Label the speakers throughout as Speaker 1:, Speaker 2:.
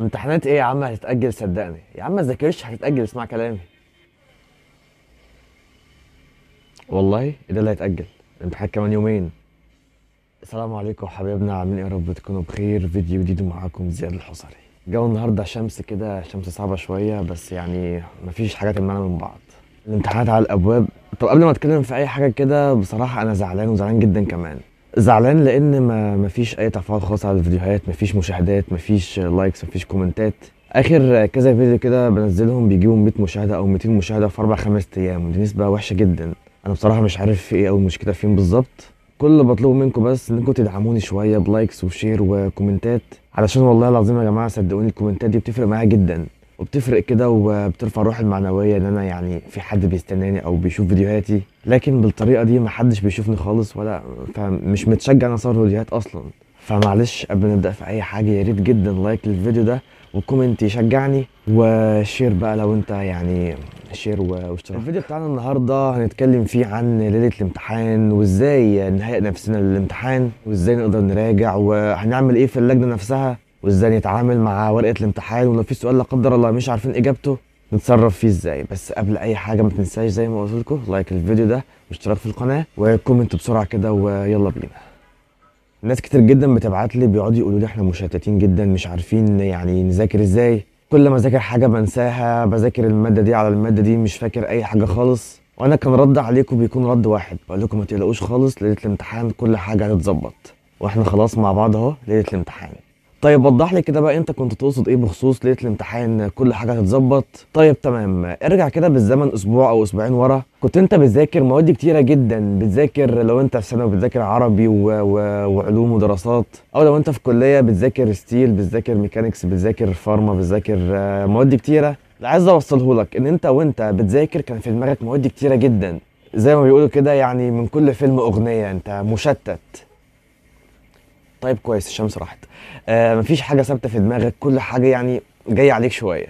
Speaker 1: امتحانات ايه يا عم هتتأجل صدقني يا عم ما تذاكرش هتتأجل اسمع كلامي والله ايه ده اللي هيتأجل الامتحان كمان يومين السلام عليكم حبايبنا عاملين ايه يا رب تكونوا بخير فيديو جديد معاكم زياد الحصري جو النهارده شمس كده شمس صعبه شويه بس يعني مفيش حاجات تمنع من بعض الامتحانات على الابواب طب قبل ما اتكلم في اي حاجه كده بصراحه انا زعلان وزعلان جدا كمان زعلان لان ما مفيش اي تفاعل خالص على الفيديوهات مفيش مشاهدات مفيش لايكس مفيش كومنتات اخر كذا فيديو كده بنزلهم بيجيبوا 100 مشاهده او 200 مشاهده في اربع خمس ايام ودي نسبه وحشه جدا انا بصراحه مش عارف ايه او المشكله فين بالظبط كل اللي بطلبه منكم بس انكم تدعموني شويه بلايكس وشير وكومنتات علشان والله العظيم يا جماعه صدقوني الكومنتات دي بتفرق معايا جدا وبتفرق كده وبترفع الروح المعنويه ان انا يعني في حد بيستناني او بيشوف فيديوهاتي لكن بالطريقه دي محدش بيشوفني خالص ولا فمش متشجع انا اصور فيديوهات اصلا فمعلش قبل ما نبدا في اي حاجه يا ريت جدا لايك للفيديو ده وكومنت يشجعني وشير بقى لو انت يعني شير واشتراك الفيديو بتاعنا النهارده هنتكلم فيه عن ليله الامتحان وازاي نهيئ نفسنا للامتحان وازاي نقدر نراجع وهنعمل ايه في اللجنه نفسها وازاي نتعامل مع ورقه الامتحان ولو في سؤال لا قدر الله مش عارفين اجابته نتصرف فيه ازاي بس قبل اي حاجه ما تنساش زي ما قلت لكم لايك الفيديو ده واشتراك في القناه وكومنت بسرعه كده ويلا بينا ناس كتير جدا بتبعت لي بيقعدوا يقولوا لي احنا مشتتين جدا مش عارفين يعني نذاكر ازاي كل ما اذاكر حاجه بنساها بذاكر الماده دي على الماده دي مش فاكر اي حاجه خالص وانا كان رد عليكم بيكون رد واحد بقول لكم ما تقلقوش خالص ليله الامتحان كل حاجه هتتظبط واحنا خلاص مع بعض اهو ليله الامتحان طيب وضح لي كده بقى انت كنت تقصد ايه بخصوص ليله الامتحان كل حاجه هتتظبط طيب تمام ارجع كده بالزمن اسبوع او اسبوعين ورا كنت انت بتذاكر مواد كتيره جدا بتذاكر لو انت في ثانوي بتذاكر عربي و... و... وعلوم ودراسات او لو انت في كليه بتذاكر ستيل بتذاكر ميكانكس بتذاكر فارما بتذاكر مواد كتيره اللي عايز اوصله لك ان انت وانت بتذاكر كان في دماغك مواد كتيره جدا زي ما بيقولوا كده يعني من كل فيلم اغنيه انت مشتت طيب كويس الشمس راحت آه مفيش حاجه ثابته في دماغك كل حاجه يعني جايه عليك شويه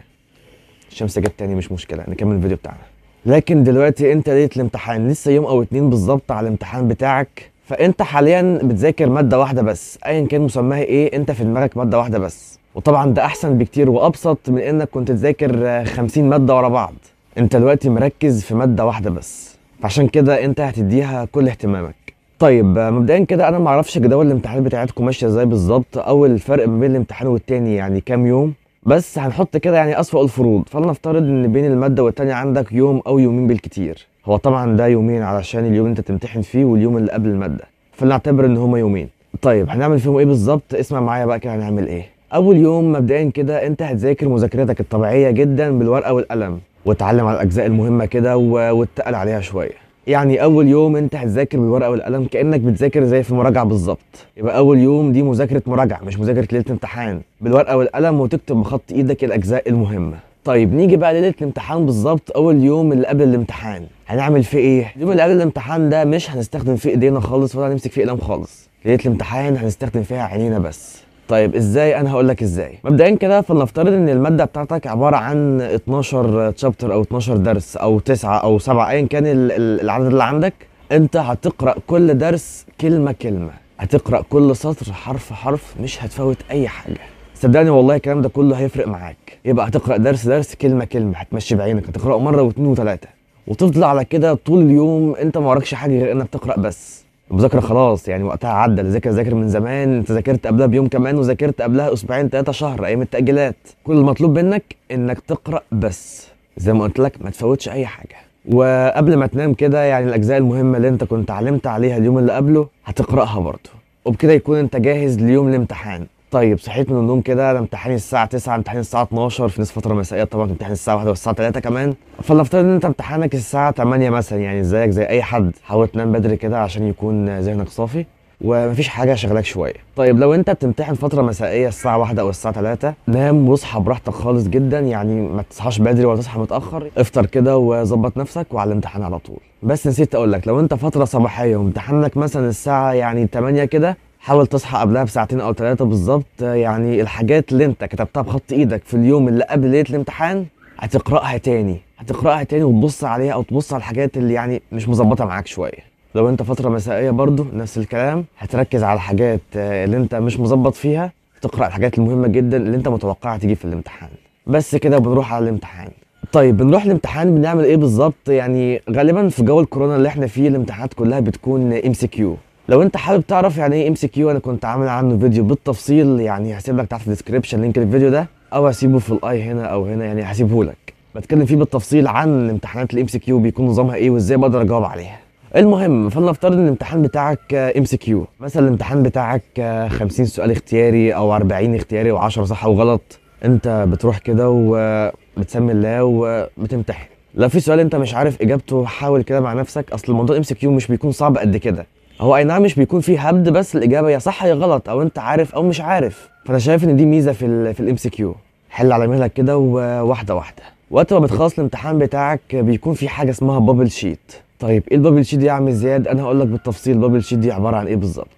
Speaker 1: الشمس جت تاني مش مشكله نكمل الفيديو بتاعنا لكن دلوقتي انت ليله الامتحان لسه يوم او اتنين بالظبط على الامتحان بتاعك فانت حاليا بتذاكر ماده واحده بس ايا كان مسماها ايه انت في دماغك ماده واحده بس وطبعا ده احسن بكتير وابسط من انك كنت تذاكر 50 آه، ماده ورا بعض انت دلوقتي مركز في ماده واحده بس فعشان كده انت هتديها كل اهتمامك طيب مبدئيا كده انا ما اعرفش جدول الامتحانات بتاعتكم ماشيه ازاي بالظبط او الفرق ما بين الامتحان والتاني يعني كام يوم بس هنحط كده يعني اسوأ الفروض فلنفترض ان بين الماده والتانيه عندك يوم او يومين بالكتير هو طبعا ده يومين علشان اليوم اللي انت تمتحن فيه واليوم اللي قبل الماده فلنعتبر ان هما يومين طيب هنعمل فيهم ايه بالظبط اسمع معايا بقى كده هنعمل ايه اول يوم مبدئيا كده انت هتذاكر مذاكرتك الطبيعيه جدا بالورقه والقلم وتعلم على الاجزاء المهمه كده وتقل عليها شويه يعني اول يوم انت هتذاكر بالورقه والقلم كانك بتذاكر زي في مراجعه بالظبط يبقى اول يوم دي مذاكره مراجعه مش مذاكره ليله امتحان بالورقه والقلم وتكتب بخط ايدك الاجزاء المهمه طيب نيجي بقى ليله الامتحان بالظبط اول يوم اللي قبل الامتحان هنعمل فيه ايه اليوم اللي قبل الامتحان ده مش هنستخدم فيه ايدينا خالص ولا هنمسك فيه قلم خالص ليله الامتحان هنستخدم فيها عينينا بس طيب ازاي انا هقول لك ازاي مبدئيا كده فلنفترض ان الماده بتاعتك عباره عن 12 تشابتر او 12 درس او 9 او 7 ايا كان العدد اللي عندك انت هتقرا كل درس كلمه كلمه هتقرا كل سطر حرف حرف مش هتفوت اي حاجه صدقني والله الكلام ده كله هيفرق معاك يبقى هتقرا درس درس كلمه كلمه هتمشي بعينك هتقراه مره واثنين وثلاثه وتفضل على كده طول اليوم انت ما وراكش حاجه غير انك تقرا بس المذاكره خلاص يعني وقتها عدى اللي ذاكر ذاكر من زمان انت ذاكرت قبلها بيوم كمان وذاكرت قبلها اسبوعين ثلاثه شهر ايام التاجيلات كل المطلوب منك انك تقرا بس زي ما قلت لك ما تفوتش اي حاجه وقبل ما تنام كده يعني الاجزاء المهمه اللي انت كنت علمت عليها اليوم اللي قبله هتقراها برضه وبكده يكون انت جاهز ليوم الامتحان طيب صحيت من النوم كده انا امتحاني الساعه 9 امتحاني الساعه 12 في ناس فتره مسائيه طبعا امتحان الساعه 1 والساعه 3 كمان فلنفترض ان انت امتحانك الساعه 8 مثلا يعني زيك زي اي حد حاول تنام بدري كده عشان يكون ذهنك صافي ومفيش حاجه شغلك شويه طيب لو انت بتمتحن فتره مسائيه الساعه 1 او الساعه 3 نام واصحى براحتك خالص جدا يعني ما تصحاش بدري ولا تصحى متاخر افطر كده وظبط نفسك وعلى الامتحان على طول بس نسيت اقول لك لو انت فتره صباحيه وامتحانك مثلا الساعه يعني 8 كده حاول تصحى قبلها بساعتين او ثلاثه بالظبط يعني الحاجات اللي انت كتبتها بخط ايدك في اليوم اللي قبل ليله الامتحان هتقراها تاني هتقراها تاني وتبص عليها او تبص على الحاجات اللي يعني مش مظبطه معاك شويه لو انت فتره مسائيه برضو نفس الكلام هتركز على الحاجات اللي انت مش مظبط فيها تقرا الحاجات المهمه جدا اللي انت متوقعها تجي في الامتحان بس كده بنروح على الامتحان طيب بنروح الامتحان بنعمل ايه بالظبط يعني غالبا في جو الكورونا اللي احنا فيه الامتحانات كلها بتكون ام سي كيو لو انت حابب تعرف يعني ايه ام سي كيو انا كنت عامل عنه فيديو بالتفصيل يعني هسيب لك تحت الديسكربشن لينك للفيديو ده او هسيبه في الاي هنا او هنا يعني هسيبه لك بتكلم فيه بالتفصيل عن امتحانات الام سي كيو بيكون نظامها ايه وازاي بقدر اجاوب عليها المهم فلنفترض ان الامتحان بتاعك ام سي كيو مثلا الامتحان بتاعك 50 سؤال اختياري او 40 اختياري و10 صح وغلط انت بتروح كده وبتسمي الله وبتمتحن لو في سؤال انت مش عارف اجابته حاول كده مع نفسك اصل موضوع الام سي كيو مش بيكون صعب قد كده هو اي نعم مش بيكون في هبد بس الاجابه يا صح يا غلط او انت عارف او مش عارف فانا شايف ان دي ميزه في الـ في الام سي كيو حل على مهلك كده وواحده واحده وقت ما بتخلص الامتحان بتاعك بيكون في حاجه اسمها بابل شيت طيب ايه البابل شيت دي يا عم زياد انا هقول لك بالتفصيل البابل شيت دي عباره عن ايه بالظبط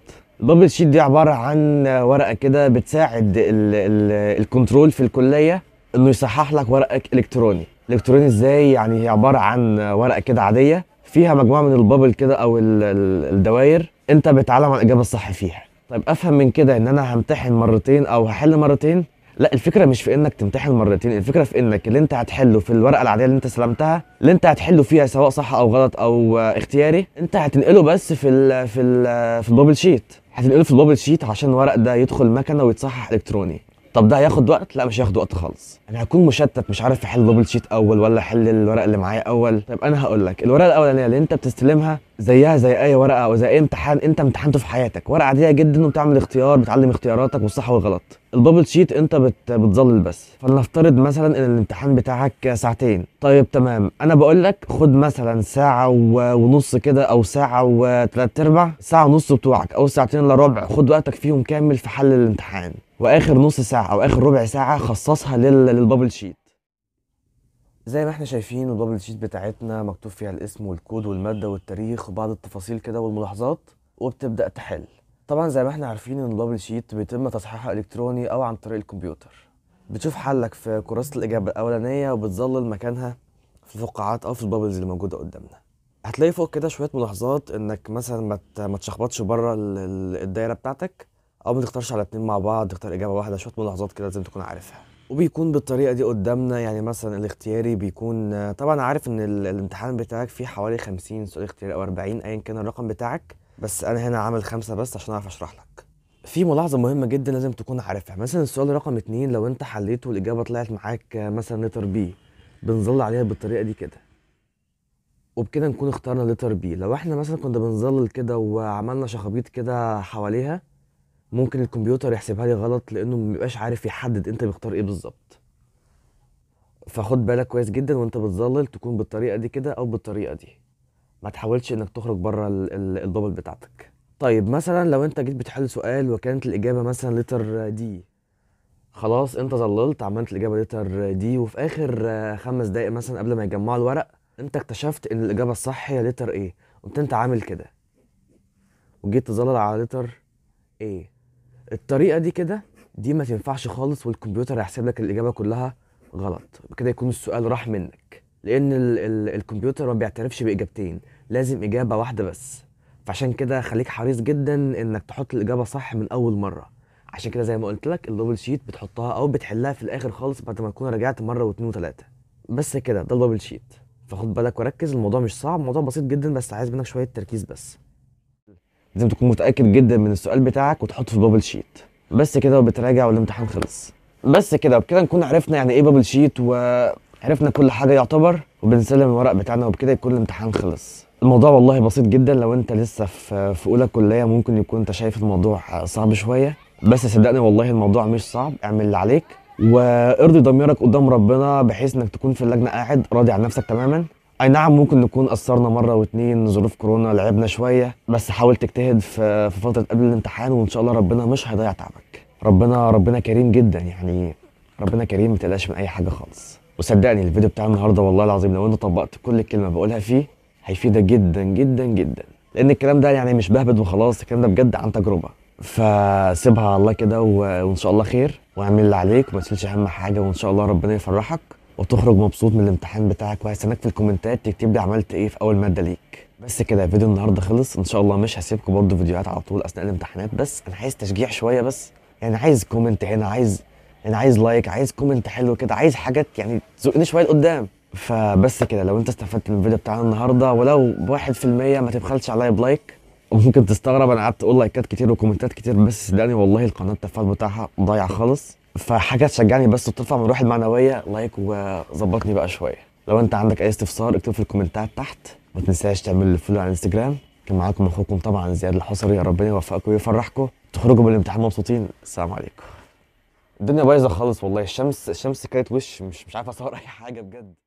Speaker 1: البابل شيت دي عباره عن ورقه كده بتساعد الكنترول في الكليه انه يصحح لك ورقك الكتروني الكتروني ازاي يعني هي عباره عن ورقه كده عاديه فيها مجموعه من البابل كده او الدوائر انت بتعلم على الاجابه الصح فيها طيب افهم من كده ان انا همتحن مرتين او هحل مرتين لا الفكره مش في انك تمتحن مرتين الفكره في انك اللي انت هتحله في الورقه العاديه اللي انت سلمتها اللي انت هتحله فيها سواء صح او غلط او اختياري انت هتنقله بس في الـ في الـ في البابل شيت هتنقله في البابل شيت عشان الورق ده يدخل مكنه ويتصحح الكتروني طب ده هياخد وقت لا مش هياخد وقت خالص انا يعني هكون مشتت مش عارف احل دبل شيت اول ولا احل الورق اللي معايا اول طيب انا هقول لك الورقه الاولانيه اللي انت بتستلمها زيها زي اي ورقه او زي اي امتحان انت امتحنته في حياتك ورقه عاديه جدا وبتعمل اختيار بتعلم اختياراتك والصح والغلط البابل شيت انت بت... بتظلل بس فلنفترض مثلا ان الامتحان بتاعك ساعتين طيب تمام انا بقول لك خد مثلا ساعه و... ونص كده او ساعه وثلاث ارباع ساعه ونص بتوعك او ساعتين الا ربع خد وقتك فيهم كامل في حل الامتحان واخر نص ساعه او اخر ربع ساعه خصصها للبابل شيت زي ما احنا شايفين البابل شيت بتاعتنا مكتوب فيها الاسم والكود والماده والتاريخ وبعض التفاصيل كده والملاحظات وبتبدا تحل طبعا زي ما احنا عارفين ان البابل شيت بيتم تصحيحها الكتروني او عن طريق الكمبيوتر بتشوف حلك في كراسه الاجابه الاولانيه وبتظلل مكانها في الفقاعات او في البابلز اللي موجوده قدامنا هتلاقي فوق كده شويه ملاحظات انك مثلا ما تشخبطش بره الدايره بتاعتك او ما تختارش على اتنين مع بعض تختار اجابه واحده شويه ملاحظات كده لازم تكون عارفها وبيكون بالطريقه دي قدامنا يعني مثلا الاختياري بيكون طبعا عارف ان الامتحان بتاعك فيه حوالي 50 سؤال اختياري او 40 ايا كان الرقم بتاعك بس انا هنا عامل خمسه بس عشان اعرف اشرح لك في ملاحظه مهمه جدا لازم تكون عارفها مثلا السؤال رقم اتنين لو انت حليته والاجابه طلعت معاك مثلا لتر بي بنظل عليها بالطريقه دي كده وبكده نكون اخترنا لتر بي لو احنا مثلا كنا بنظلل كده وعملنا شخبيط كده حواليها ممكن الكمبيوتر يحسبها لي غلط لانه مبيبقاش عارف يحدد انت بيختار ايه بالظبط فخد بالك كويس جدا وانت بتظلل تكون بالطريقه دي كده او بالطريقه دي ما تحاولش انك تخرج بره الدبل بتاعتك طيب مثلا لو انت جيت بتحل سؤال وكانت الاجابه مثلا لتر دي خلاص انت ظللت عملت الاجابه لتر دي وفي اخر خمس دقائق مثلا قبل ما يجمعوا الورق انت اكتشفت ان الاجابه الصح هي لتر ايه قمت انت عامل كده وجيت تظلل على لتر ايه الطريقه دي كده دي ما تنفعش خالص والكمبيوتر هيحسب لك الاجابه كلها غلط كده يكون السؤال راح منك لان الـ الـ الكمبيوتر ما بيعترفش باجابتين لازم اجابه واحده بس فعشان كده خليك حريص جدا انك تحط الاجابه صح من اول مره عشان كده زي ما قلت لك الدبل شيت بتحطها او بتحلها في الاخر خالص بعد ما تكون رجعت مره واثنين وثلاثه بس كده ده الدبل شيت فخد بالك وركز الموضوع مش صعب الموضوع بسيط جدا بس عايز منك شويه تركيز بس لازم تكون متاكد جدا من السؤال بتاعك وتحطه في بابل شيت بس كده وبتراجع والامتحان خلص بس كده وبكده نكون عرفنا يعني ايه بابل شيت وعرفنا كل حاجه يعتبر وبنسلم الورق بتاعنا وبكده يكون الامتحان خلص الموضوع والله بسيط جدا لو انت لسه في في اولى كليه ممكن يكون انت شايف الموضوع صعب شويه بس صدقني والله الموضوع مش صعب اعمل اللي عليك وارضي ضميرك قدام ربنا بحيث انك تكون في اللجنه قاعد راضي عن نفسك تماما اي نعم ممكن نكون قصرنا مره واتنين ظروف كورونا لعبنا شويه بس حاول تجتهد في فتره قبل الامتحان وان شاء الله ربنا مش هيضيع تعبك ربنا ربنا كريم جدا يعني ربنا كريم ما تقلقش من اي حاجه خالص وصدقني الفيديو بتاع النهارده والله العظيم لو انت طبقت كل الكلمه بقولها فيه هيفيدك جدا جدا جدا لان الكلام ده يعني مش بهبد وخلاص الكلام ده بجد عن تجربه فسيبها على الله كده وان شاء الله خير واعمل اللي عليك وما تشيلش اهم حاجه وان شاء الله ربنا يفرحك وتخرج مبسوط من الامتحان بتاعك وهستناك في الكومنتات تكتب لي عملت ايه في اول ماده ليك بس كده فيديو النهارده خلص ان شاء الله مش هسيبكم برده فيديوهات على طول اثناء الامتحانات بس انا عايز تشجيع شويه بس يعني عايز كومنت هنا عايز انا يعني عايز لايك عايز كومنت حلو كده عايز حاجات يعني تزقني شويه لقدام فبس كده لو انت استفدت من الفيديو بتاعنا النهارده ولو 1% ما تبخلش عليا بلايك وممكن تستغرب انا قعدت اقول لايكات كتير وكومنتات كتير بس صدقني والله القناه التفاعل بتاعها ضايع خالص فحاجه تشجعني بس وترفع من روحي المعنويه لايك وظبطني بقى شويه لو انت عندك اي استفسار اكتب في الكومنتات تحت ما تنساش تعمل لي فولو على الانستجرام كان معاكم اخوكم طبعا زياد الحصري يا ربنا يوفقكم ويفرحكم تخرجوا من الامتحان مبسوطين السلام عليكم الدنيا بايظه خالص والله الشمس الشمس كانت وش مش مش عارف اصور اي حاجه بجد